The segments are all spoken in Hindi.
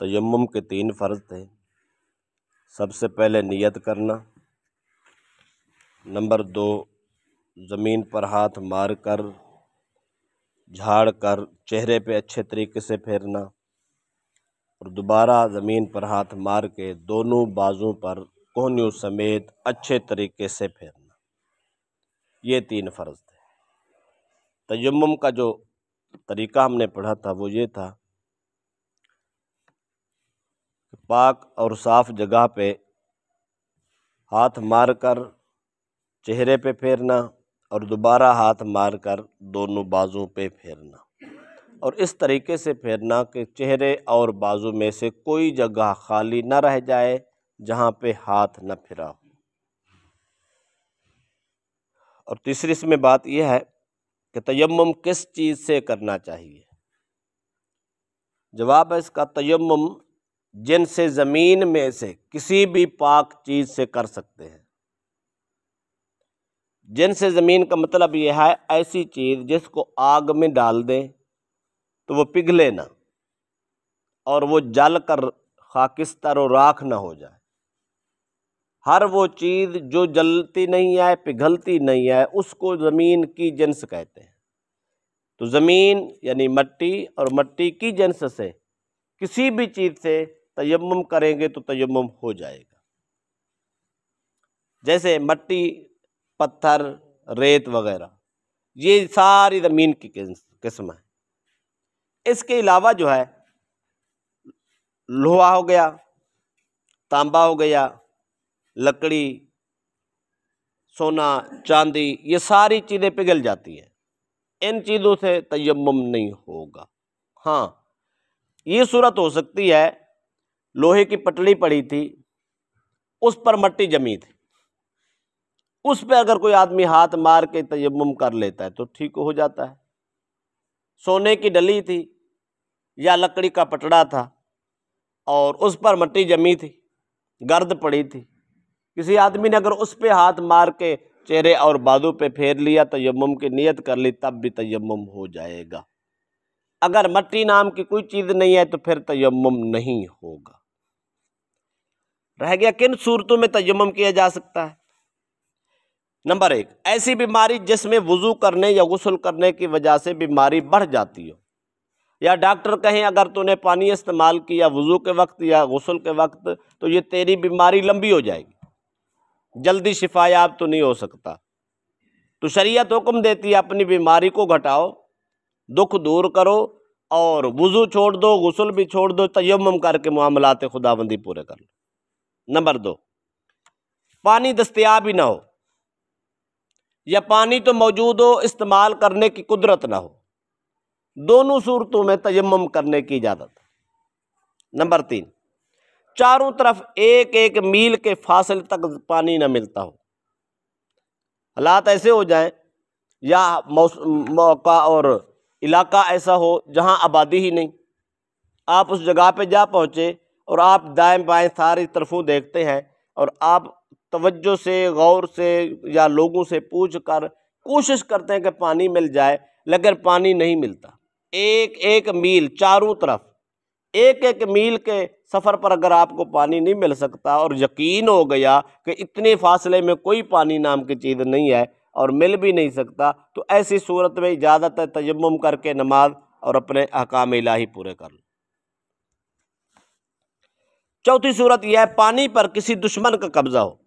तयम के तीन फ़र्ज थे सबसे पहले नियत करना नंबर दो ज़मीन पर हाथ मार कर झाड़ कर चेहरे पे अच्छे तरीके से फेरना और दोबारा ज़मीन पर हाथ मार के दोनों बाजों पर कोहनियों समेत अच्छे तरीके से फेरना ये तीन फ़र्ज़ थे तयम का जो तरीका हमने पढ़ा था वो ये था पाक और साफ़ जगह पे हाथ मारकर चेहरे पे फेरना और दोबारा हाथ मारकर दोनों बाजू पे फेरना और इस तरीके से फेरना कि चेहरे और बाजू में से कोई जगह खाली ना रह जाए जहाँ पे हाथ न फिरा हो और तीसरी इसमें बात यह है कि तयम किस चीज़ से करना चाहिए जवाब है इसका तयम जिनसे ज़मीन में से किसी भी पाक चीज़ से कर सकते हैं जिनसे ज़मीन का मतलब यह है ऐसी चीज़ जिसको आग में डाल दें तो वो पिघले ना और वो जल कर खाकिस्तर और राख ना हो जाए हर वो चीज़ जो जलती नहीं है पिघलती नहीं है उसको ज़मीन की जन्स कहते हैं तो ज़मीन यानी मट्टी और मट्टी की जन्स से किसी भी चीज़ से तयम करेंगे तो तयम हो जाएगा जैसे मट्टी पत्थर रेत वगैरह ये सारी ज़मीन की किस्म है इसके अलावा जो है लोहा हो गया तांबा हो गया लकड़ी सोना चांदी ये सारी चीज़ें पिघल जाती हैं इन चीज़ों से तयम नहीं होगा हाँ ये सूरत हो सकती है लोहे की पटड़ी पड़ी थी उस पर मट्टी जमी थी उस पर अगर कोई आदमी हाथ मार के तयम कर लेता है तो ठीक हो जाता है सोने की डली थी या लकड़ी का पटड़ा था और उस पर मट्टी जमी थी गर्द पड़ी थी किसी आदमी ने अगर उस पर हाथ मार के चेहरे और बादू पे फेर लिया तयम की नियत कर ली तब भी तयम हो जाएगा अगर मट्टी नाम की कोई चीज़ नहीं है तो फिर तयम नहीं होगा रह गया किन सूरतों में तयम किया जा सकता है नंबर एक ऐसी बीमारी जिसमें वज़ू करने या गसल करने की वजह से बीमारी बढ़ जाती हो या डॉक्टर कहें अगर तूने पानी इस्तेमाल किया वज़ू के वक्त या गसल के वक्त तो ये तेरी बीमारी लंबी हो जाएगी जल्दी शिफायाब तो नहीं हो सकता तो शरीयत हुक्म देती है अपनी बीमारी को घटाओ दुख दूर करो और वज़ू छोड़ दो गसल भी छोड़ दो तयम करके मामलाते खुदाबंदी पूरे कर लो नंबर दो पानी दस्तियाब ही ना हो या पानी तो मौजूद हो इस्तेमाल करने की कुदरत ना हो दोनों सूरतों में तयम करने की इजाज़त नंबर तीन चारों तरफ एक एक मील के फासले तक पानी ना मिलता हो हालात ऐसे हो जाएं या मौका और इलाका ऐसा हो जहां आबादी ही नहीं आप उस जगह पे जा पहुँचे और आप दाएं बाएं सारी तरफों देखते हैं और आप तवज्जो से गौर से या लोगों से पूछ कर कोशिश करते हैं कि पानी मिल जाए लेकिन पानी नहीं मिलता एक एक मील चारों तरफ एक एक मील के सफ़र पर अगर आपको पानी नहीं मिल सकता और यकीन हो गया कि इतने फासले में कोई पानी नाम की चीज़ नहीं है और मिल भी नहीं सकता तो ऐसी सूरत में इजाज़त है तयम करके नमाज और अपने अहकाम इलाही पूरे कर लो चौथी सूरत यह है पानी पर किसी दुश्मन का कब्ज़ा हो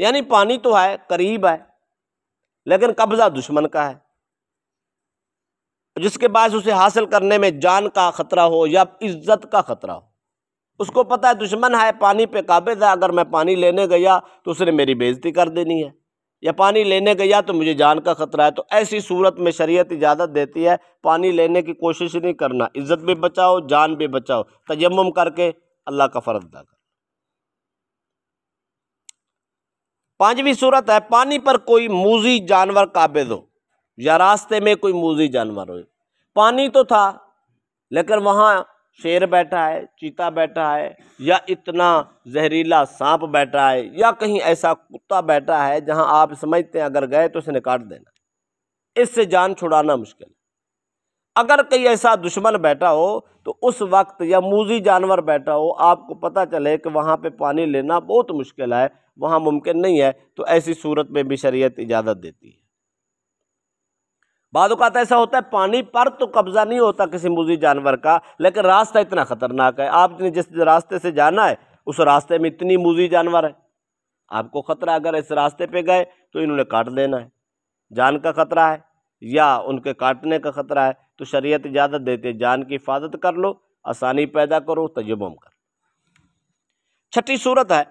यानी पानी तो है करीब है लेकिन कब्ज़ा दुश्मन का है जिसके पास उसे हासिल करने में जान का ख़तरा हो या इज्जत का ख़तरा हो उसको पता है दुश्मन है पानी पे काबिज है अगर मैं पानी लेने गया तो उसने मेरी बेइज्जती कर देनी है या पानी लेने गया तो मुझे जान का ख़तरा है तो ऐसी सूरत में शरीयत इजाज़त देती है पानी लेने की कोशिश नहीं करना इज्जत भी बचाओ जान भी बचाओ तयम करके अल्लाह का फ़र्ज अदा कर पांचवी सूरत है पानी पर कोई मूजी जानवर काबिज हो या रास्ते में कोई मूजी जानवर हो पानी तो था लेकिन वहां शेर बैठा है चीता बैठा है या इतना जहरीला सांप बैठा है या कहीं ऐसा कुत्ता बैठा है जहां आप समझते हैं अगर गए तो उसे निकाट देना इससे जान छुड़ाना मुश्किल अगर कहीं ऐसा दुश्मन बैठा हो तो उस वक्त या मूजी जानवर बैठा हो आपको पता चले कि वहाँ पे पानी लेना बहुत मुश्किल है वहाँ मुमकिन नहीं है तो ऐसी सूरत में भी शरीयत इजाज़त देती है बाद ऐसा होता है पानी पर तो कब्ज़ा नहीं होता किसी मूजी जानवर का लेकिन रास्ता इतना ख़तरनाक है आपने जिस रास्ते से जाना है उस रास्ते में इतनी मूजी जानवर है आपको ख़तरा अगर इस रास्ते पर गए तो इन्होंने काट देना है जान का ख़तरा है या उनके काटने का ख़तरा है तो शरीयत इजाज़त देते जान की हिफाजत कर लो आसानी पैदा करो तजुम कर छठी सूरत है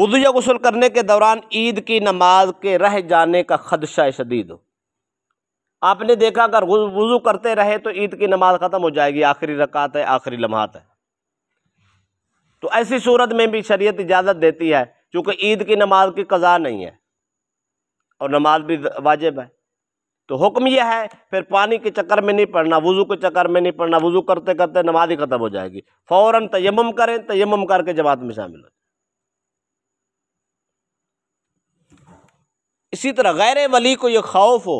वजू या गसल करने के दौरान ईद की नमाज के रह जाने का खदशा शदीद हो आपने देखा अगर वजू करते रहे तो ईद की नमाज ख़त्म हो जाएगी आखिरी रकात है आखिरी लम्हात है तो ऐसी सूरत में भी शरीयत इजाज़त देती है क्योंकि ईद की नमाज की कज़ा नहीं है और नमाज भी वाजिब है तो हुक्म यह है फिर पानी के चक्कर में नहीं पड़ना वज़ू के चक्कर में नहीं पड़ना वज़ू करते करते नमाज ही ख़त्म हो जाएगी फ़ौर तयम करें तयम करके जमात में शामिल हो इसी तरह गैर वली को ये खौफ हो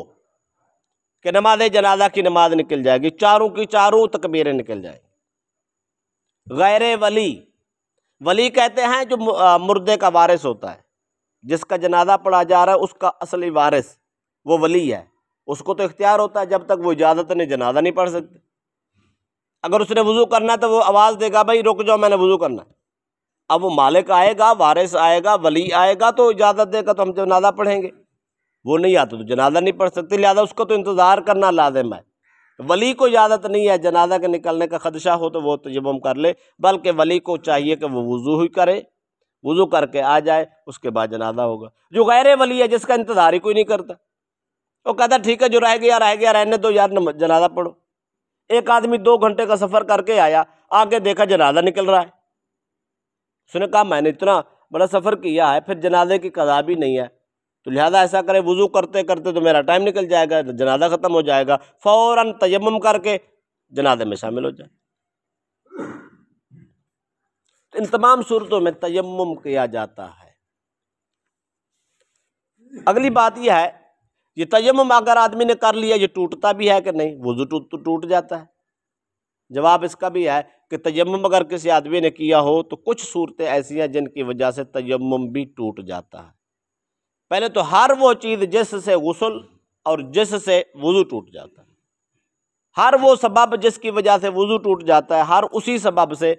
कि नमाज जनाजा की नमाज निकल जाएगी चारों की चारों तकबीरें निकल जाएंगी गैर वली वली कहते हैं जो मुर्दे का वारिस होता है जिसका जनाजा पढ़ा जा रहा है उसका असली वारिस वो वली है उसको तो इख्तियार होता है जब तक वो इजाज़त ने जनाजा नहीं पढ़ सकते अगर उसने वज़ू करना है तो वो आवाज़ देगा भाई रुक जाओ मैंने वज़ू करना है अब वो मालिक आएगा वारिस आएगा वली आएगा तो इजाज़त देगा तो हम जनाजा पढ़ेंगे वो नहीं आता तो जनाजा नहीं पढ़ सकते लिहाजा उसको तो इंतज़ार करना लाजिम है वली को इजाज़त नहीं है जनाजा के निकलने का खदशा हो तो वो तजम तो कर ले बल्कि वली को चाहिए कि वो वज़ू ही करे वज़ू करके आ जाए उसके बाद जनाजा होगा जो गैर वली है जिसका इंतज़ार ही कोई नहीं करता वो कहता ठीक है जो रह गया रह गया रहने दो यार जनाजा पढ़ो एक आदमी दो घंटे का सफ़र करके आया आगे देखा जनाजा निकल रहा है उसने कहा मैंने इतना बड़ा सफ़र किया है फिर जनाजे की कदा भी नहीं है तो लिहाजा ऐसा करें वज़ू करते करते तो मेरा टाइम निकल जाएगा तो जनाजा ख़त्म हो जाएगा फ़ौर तयम करके जनाजे में शामिल हो जाए तो इन तमाम सूरतों में तयम किया जाता है अगली बात यह है ये तयम तो अगर आदमी ने कर लिया ये टूटता भी है कि नहीं वजू टूट तो टूट जाता है जवाब इसका भी है कि तयम अगर किसी आदमी ने किया हो तो कुछ सूरतें ऐसी हैं जिनकी वजह से तयम भी टूट जाता है पहले तो हर वो चीज़ जिससे गसल और जिससे वज़ू टूट जाता है हर वो सबब जिसकी वजह से वज़ू टूट जाता है हर उसी सबब से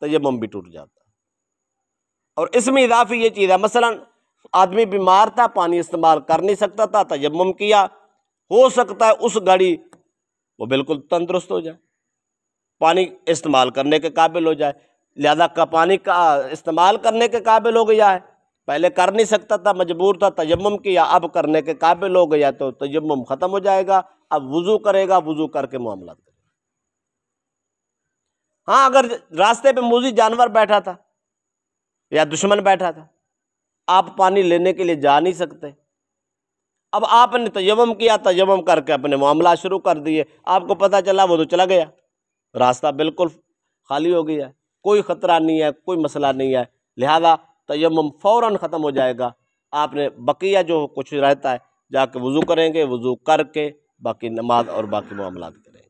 तयम भी टूट जाता है और इसमें इजाफी ये चीज़ है मसला आदमी बीमार था पानी इस्तेमाल कर नहीं सकता था तयम किया हो सकता है उस घड़ी वो बिल्कुल तंदुरुस्त हो जाए पानी इस्तेमाल करने के काबिल हो जाए लिहाजा का पानी का इस्तेमाल करने के काबिल हो गया है पहले कर नहीं सकता था मजबूर था तयम किया अब करने के काबिल हो गया तो तयम ख़त्म हो जाएगा अब वज़ू करेगा वज़ू करके मामला करेगा हाँ अगर रास्ते पे मोजी जानवर बैठा था या दुश्मन बैठा था आप पानी लेने के लिए जा नहीं सकते अब आपने तयम किया तयम करके अपने मामला शुरू कर दिए आपको पता चला वो तो चला गया रास्ता बिल्कुल खाली हो गया है कोई ख़तरा नहीं है कोई मसला नहीं है लिहाजा तयम फ़ौर ख़त्म हो जाएगा आपने बकिया जो कुछ रहता है जाके वज़ू करेंगे वज़ू करके बाकी नमाज और बाकी मामला करेंगे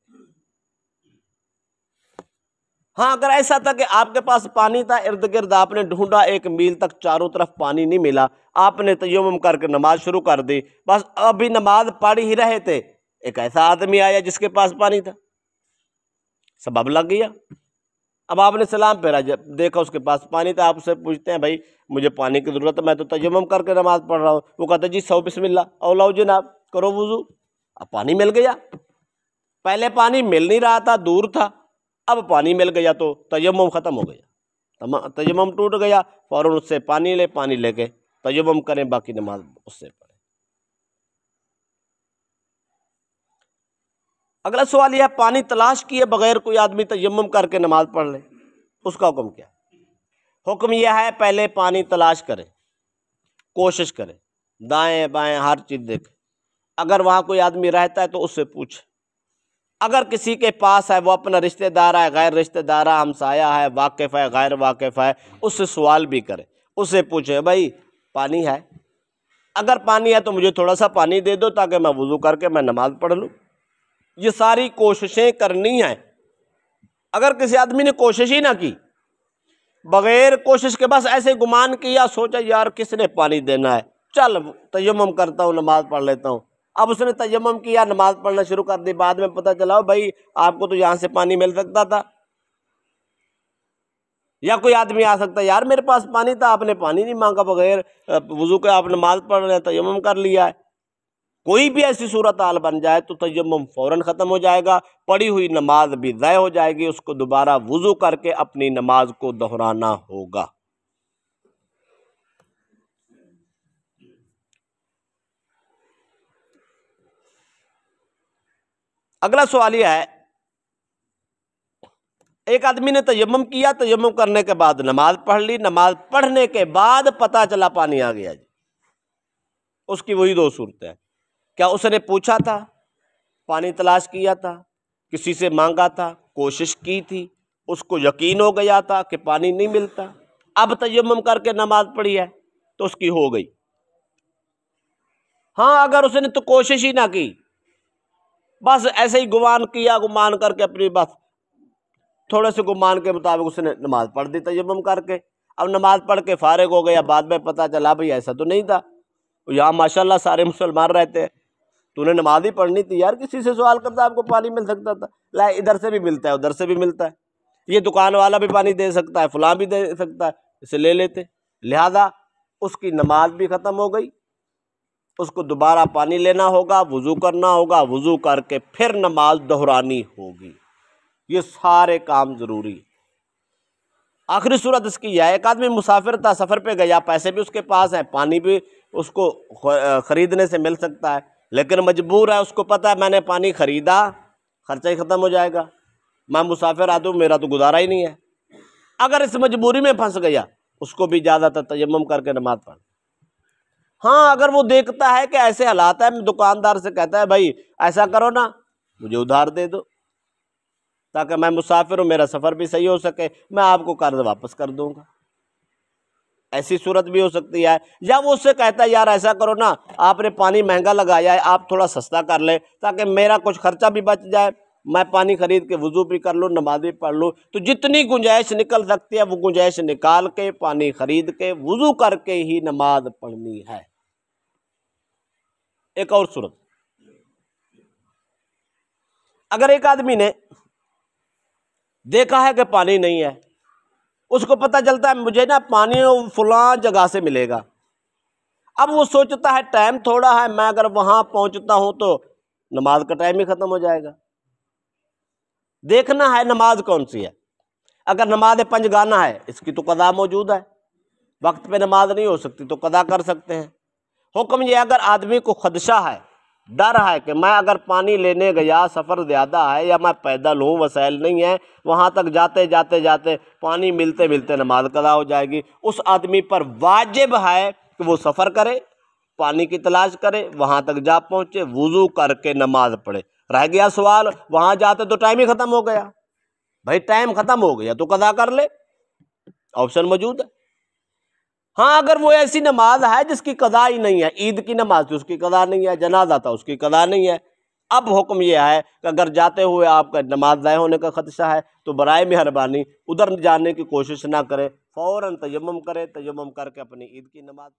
हाँ अगर ऐसा था कि आपके पास पानी था इर्द गिर्द आपने ढूंढा एक मील तक चारों तरफ पानी नहीं मिला आपने तयम करके नमाज शुरू कर दी बस अभी नमाज पढ़ ही रहे थे एक ऐसा आदमी आया जिसके पास पानी था सबब लग गया अब आपने सलाम फेरा जब देखा उसके पास पानी था आपसे पूछते हैं भाई मुझे पानी की ज़रूरत है मैं तो तयम करके नमाज पढ़ रहा हूँ वो कहता जी सौ बिस्मिल्ला लाओ जनाब करो वजू अब पानी मिल गया पहले पानी मिल नहीं रहा था दूर था अब पानी मिल गया तो तयम ख़त्म हो गया तयम टूट गया फ़ौर उससे पानी ले पानी ले गए तयम करें बाकी नमाज उससे पढ़ें अगला सवाल यह पानी तलाश किए बगैर कोई आदमी तयम करके नमाज पढ़ ले उसका हुक्म क्या हुक्म यह है पहले पानी तलाश करें कोशिश करें दाएं बाएं हर चीज़ देखें अगर वहाँ कोई आदमी रहता है तो उससे पूछे अगर किसी के पास है वो अपना रिश्तेदार है गैर रिश्तेदार है हमसाया है वाकिफ़ है गैर वाकिफ़ है उससे सवाल भी करें उससे पूछे भाई पानी है अगर पानी है तो मुझे थोड़ा सा पानी दे दो ताकि मैं वज़ू करके मैं नमाज़ पढ़ लूँ ये सारी कोशिशें करनी हैं अगर किसी आदमी ने कोशिश ही ना की बग़ैर कोशिश के बस ऐसे गुमान किया सोचा यार किसने पानी देना है चल तयम करता हूँ नमाज़ पढ़ लेता हूँ अब उसने तयम किया नमाज पढ़ना शुरू कर दी बाद में पता चला भाई आपको तो यहाँ से पानी मिल सकता था या कोई आदमी आ सकता है यार मेरे पास पानी था आपने पानी नहीं मांगा बगैर वजू के आप नमाज पढ़ रहे तयम कर लिया है कोई भी ऐसी सूरत हाल बन जाए तो तयम फ़ौर ख़त्म हो जाएगा पड़ी हुई नमाज भी ज़ाय हो जाएगी उसको दोबारा वज़ू करके अपनी नमाज को दोहराना होगा अगला सवाल यह है एक आदमी ने तयम किया तयम करने के बाद नमाज पढ़ ली नमाज पढ़ने के बाद पता चला पानी आ गया जी उसकी वही दो सूरत है क्या उसने पूछा था पानी तलाश किया था किसी से मांगा था कोशिश की थी उसको यकीन हो गया था कि पानी नहीं मिलता अब तयम करके नमाज पढ़ी है तो उसकी हो गई हाँ अगर उसने तो कोशिश ही ना की बस ऐसे ही गुमान किया गुमान करके अपनी बस थोड़े से गुमान के मुताबिक उसने नमाज़ पढ़ दी तयम करके अब नमाज़ पढ़ के फारग हो गया बाद में पता चला भाई ऐसा तो नहीं था यहाँ माशाला सारे मुसलमान रहते हैं तूने नमाज ही पढ़नी थी यार किसी से सवाल करता आपको पानी मिल सकता था ला इधर से भी मिलता है उधर से भी मिलता है ये दुकान वाला भी पानी दे सकता है फलां भी दे सकता है इसे ले लेते लिहाजा उसकी नमाज भी ख़त्म हो गई उसको दोबारा पानी लेना होगा वज़ू करना होगा वज़ू करके फिर नमाज दोहरानी होगी ये सारे काम ज़रूरी आखिरी सूरत इसकी यह एक आदमी मुसाफिर था सफ़र पे गया पैसे भी उसके पास हैं पानी भी उसको ख़रीदने से मिल सकता है लेकिन मजबूर है उसको पता है मैंने पानी ख़रीदा खर्चा ही ख़त्म हो जाएगा मैं मुसाफिर आ दूँ मेरा तो गुजारा ही नहीं है अगर इस मजबूरी में फंस गया उसको भी ज़्यादातर तयम करके नमाज पढ़ हाँ अगर वो देखता है कि ऐसे हालात है दुकानदार से कहता है भाई ऐसा करो ना मुझे उधार दे दो ताकि मैं मुसाफिर हूँ मेरा सफ़र भी सही हो सके मैं आपको कर्ज वापस कर दूँगा ऐसी सूरत भी हो सकती है या वो उससे कहता है यार ऐसा करो ना आपने पानी महंगा लगाया है आप थोड़ा सस्ता कर ले ताकि मेरा कुछ खर्चा भी बच जाए मैं पानी खरीद के वजू भी कर लूँ नमाज भी पढ़ लूँ तो जितनी गुंजाइश निकल सकती है वो गुंजाइश निकाल के पानी खरीद के वजू करके ही नमाज पढ़नी है एक और सूरत अगर एक आदमी ने देखा है कि पानी नहीं है उसको पता चलता है मुझे ना पानी फलां जगह से मिलेगा अब वो सोचता है टाइम थोड़ा है मैं अगर वहां पहुंचता हूं तो नमाज का टाइम ही ख़त्म हो जाएगा देखना है नमाज कौन सी है अगर नमाज पंच गाना है इसकी तो कदा मौजूद है वक्त पे नमाज नहीं हो सकती तो कदा कर सकते हैं हुक्म ये अगर आदमी को खदशा है डर है कि मैं अगर पानी लेने गया सफ़र ज़्यादा है या मैं पैदल हूँ वसैल नहीं है वहाँ तक जाते जाते जाते पानी मिलते मिलते नमाज कदा हो जाएगी उस आदमी पर वाजिब है कि वो सफ़र करे पानी की तलाश करे वहाँ तक जा पहुँचे वज़ू करके नमाज पढ़े रह गया सवाल वहाँ जाते तो टाइम ही ख़त्म हो गया भाई टाइम ख़त्म हो गया तो कदा कर ले ऑप्शन मौजूद है हाँ अगर वो ऐसी नमाज है जिसकी कदा ही नहीं है ईद की नमाज थी उसकी कदा नहीं है जनाजा था उसकी कदा नहीं है अब हुक्म यह है कि अगर जाते हुए आपका नमाज ज़ाय होने का खदशा है तो बर मेहरबानी उधर जाने की कोशिश ना करें फ़ौर तयम करें तयम करके अपनी ईद की नमाज